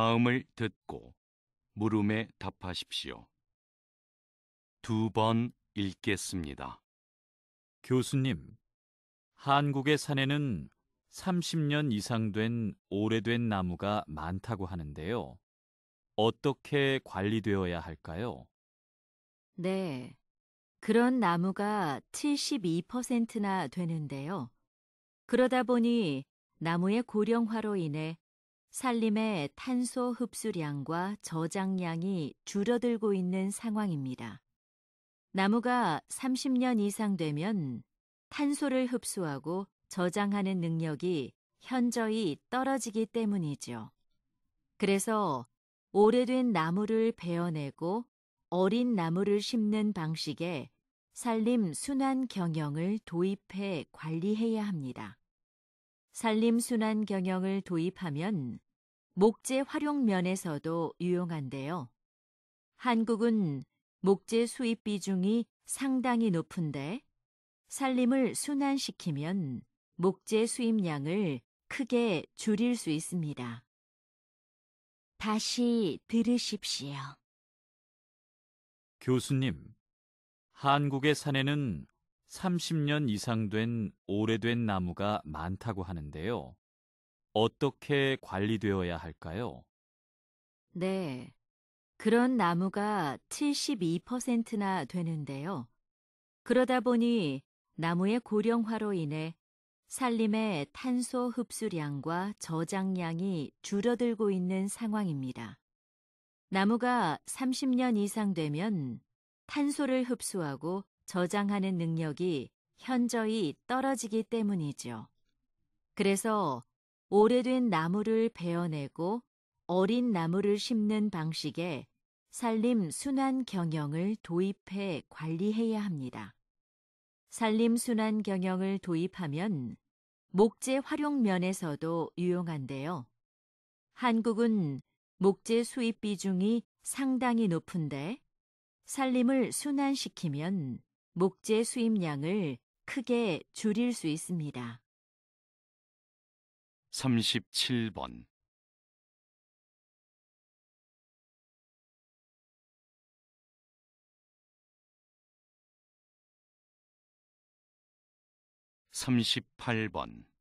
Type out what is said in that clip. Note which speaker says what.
Speaker 1: 다음을 듣고 물음에 답하십시오. 두 번 읽겠습니다. 교수님, 한국의 산에는 30년 이상 된 오래된 나무가 많다고 하는데요. 어떻게 관리되어야 할까요?
Speaker 2: 네. 그런 나무가 72%나 되는데요. 그러다 보니 나무의 고령화로 인해 산림의 탄소 흡수량과 저장량이 줄어들고 있는 상황입니다. 나무가 30년 이상 되면 탄소를 흡수하고 저장하는 능력이 현저히 떨어지기 때문이죠. 그래서 오래된 나무를 베어내고 어린 나무를 심는 방식에 산림 순환 경영을 도입해 관리해야 합니다. 산림순환 경영을 도입하면 목재 활용 면에서도 유용한데요. 한국은 목재 수입 비중이 상당히 높은데 산림을 순환시키면 목재 수입량을 크게 줄일 수 있습니다. 다시 들으십시오.
Speaker 1: 교수님,
Speaker 2: 한국의
Speaker 1: 산에는 30년 이상 된 오래된 나무가 많다고 하는데요. 어떻게 관리되어야 할까요?
Speaker 2: 네. 그런 나무가 72%나 되는데요. 그러다 보니 나무의 고령화로 인해 산림의 탄소 흡수량과 저장량이 줄어들고 있는 상황입니다. 나무가 30년 이상 되면 탄소를 흡수하고 저장하는 능력이 현저히 떨어지기 때문이죠. 그래서 오래된 나무를 베어내고 어린 나무를 심는 방식에 산림 순환 경영을 도입해 관리해야 합니다. 산림 순환 경영을 도입하면 목재 활용 면에서도 유용한데요. 한국은 목재 수입 비중이 상당히 높은데 산림을 순환시키면 목재 수입량을 크게 줄일 수 있습니다.
Speaker 1: 37번 38번